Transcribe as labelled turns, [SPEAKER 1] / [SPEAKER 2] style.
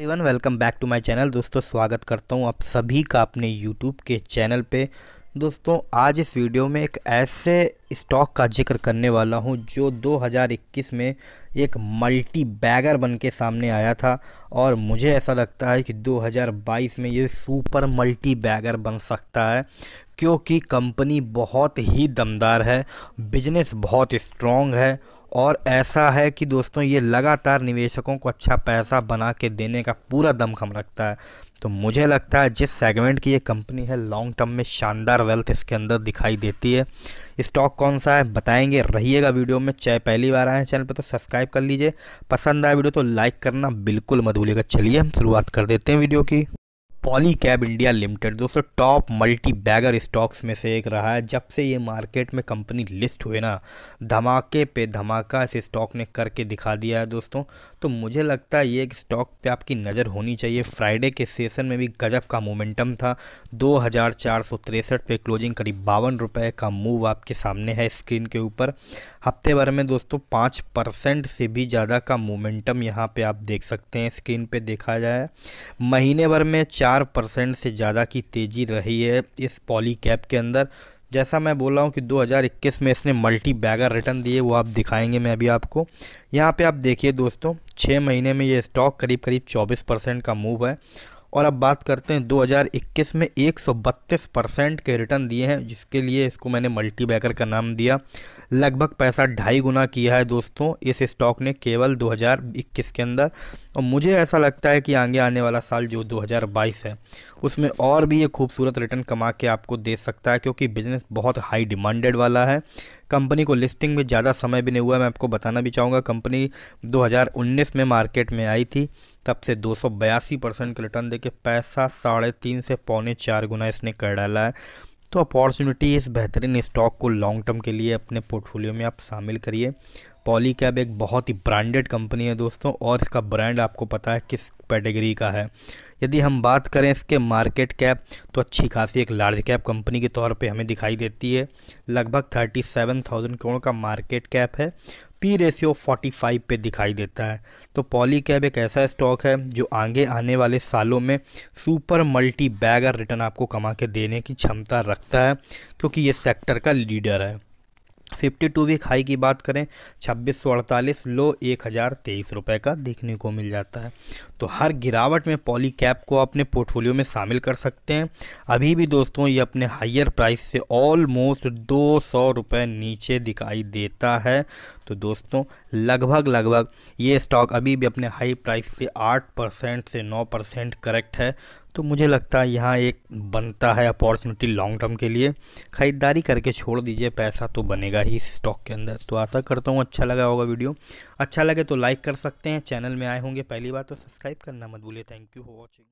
[SPEAKER 1] everyone welcome back to my channel दोस्तों स्वागत करता हूँ आप सभी का अपने यूट्यूब के चैनल पे दोस्तों आज इस वीडियो में एक ऐसे स्टॉक का जिक्र करने वाला हूँ जो 2021 में एक मल्टी बैगर बन के सामने आया था और मुझे ऐसा लगता है कि 2022 में ये सुपर मल्टी बैगर बन सकता है क्योंकि कंपनी बहुत ही दमदार है बिजनेस बहुत स्ट्रॉन्ग है और ऐसा है कि दोस्तों ये लगातार निवेशकों को अच्छा पैसा बना के देने का पूरा दमखम रखता है तो मुझे लगता है जिस सेगमेंट की ये कंपनी है लॉन्ग टर्म में शानदार वेल्थ इसके अंदर दिखाई देती है स्टॉक कौन सा है बताएंगे रहिएगा वीडियो में चाहे पहली बार आए चैनल पर तो सब्सक्राइब कर लीजिए पसंद आए वीडियो तो लाइक करना बिल्कुल मत भूलिएगा चलिए हम शुरुआत कर देते हैं वीडियो की पॉली कैब इंडिया लिमिटेड दोस्तों टॉप मल्टी बैगर स्टॉक्स में से एक रहा है जब से ये मार्केट में कंपनी लिस्ट हुए ना धमाके पे धमाका इस स्टॉक ने करके दिखा दिया है दोस्तों तो मुझे लगता है ये एक स्टॉक पे आपकी नज़र होनी चाहिए फ्राइडे के सेशन में भी गजब का मोमेंटम था दो हज़ार चार सौ तिरसठ पे क्लोजिंग करीब बावन रुपये का मूव आपके सामने है स्क्रीन के ऊपर हफ्ते भर में दोस्तों पाँच परसेंट से भी ज़्यादा का मोमेंटम यहाँ पर आप देख सकते हैं स्क्रीन पर देखा जाए महीने भर में चार चार परसेंट से ज़्यादा की तेज़ी रही है इस पॉली कैप के अंदर जैसा मैं बोल रहा हूँ कि 2021 में इसने मल्टी बैगर रिटर्न दिए वो आप दिखाएंगे मैं अभी आपको यहाँ पे आप देखिए दोस्तों छः महीने में ये स्टॉक करीब करीब 24 परसेंट का मूव है और अब बात करते हैं 2021 में एक परसेंट के रिटर्न दिए हैं जिसके लिए इसको मैंने मल्टी बैकर का नाम दिया लगभग पैसा ढाई गुना किया है दोस्तों इस स्टॉक ने केवल 2021 के अंदर और मुझे ऐसा लगता है कि आगे आने वाला साल जो 2022 है उसमें और भी ये खूबसूरत रिटर्न कमा के आपको दे सकता है क्योंकि बिजनेस बहुत हाई डिमांडेड वाला है कंपनी को लिस्टिंग में ज़्यादा समय भी नहीं हुआ मैं आपको बताना भी चाहूँगा कंपनी 2019 में मार्केट में आई थी तब से दो परसेंट का रिटर्न देके पैसा साढ़े तीन से पौने चार गुना इसने कर डाला है तो अपॉर्चुनिटी इस बेहतरीन स्टॉक को लॉन्ग टर्म के लिए अपने पोर्टफोलियो में आप शामिल करिए पॉली कैब एक बहुत ही ब्रांडेड कंपनी है दोस्तों और इसका ब्रांड आपको पता है किस कैटेगरी का है यदि हम बात करें इसके मार्केट कैप तो अच्छी खासी एक लार्ज कैप कंपनी के तौर पे हमें दिखाई देती है लगभग थर्टी सेवन थाउजेंड करोड़ का मार्केट कैप है पी रेशियो 45 पे दिखाई देता है तो पॉली कैब एक ऐसा स्टॉक है जो आगे आने वाले सालों में सुपर मल्टी बैगर रिटर्न आपको कमा के देने की क्षमता रखता है क्योंकि ये सेक्टर का लीडर है फिफ्टी टू वीक हाई की बात करें छब्बीस सौ अड़तालीस लो एक हज़ार तेईस रुपये का देखने को मिल जाता है तो हर गिरावट में पॉली कैप को अपने पोर्टफोलियो में शामिल कर सकते हैं अभी भी दोस्तों ये अपने हायर प्राइस से ऑलमोस्ट दो सौ रुपये नीचे दिखाई देता है तो दोस्तों लगभग लगभग ये स्टॉक अभी भी अपने हाई प्राइस से आठ परसेंट से नौ परसेंट करेक्ट है तो मुझे लगता है यहाँ एक बनता है अपॉर्चुनिटी लॉन्ग टर्म के लिए ख़रीदारी करके छोड़ दीजिए पैसा तो बनेगा ही इस स्टॉक के अंदर तो आशा करता हूँ अच्छा लगा होगा वीडियो अच्छा लगे तो लाइक कर सकते हैं चैनल में आए होंगे पहली बार तो सब्सक्राइब करना मत भूलिए थैंक यू फॉर वॉचिंग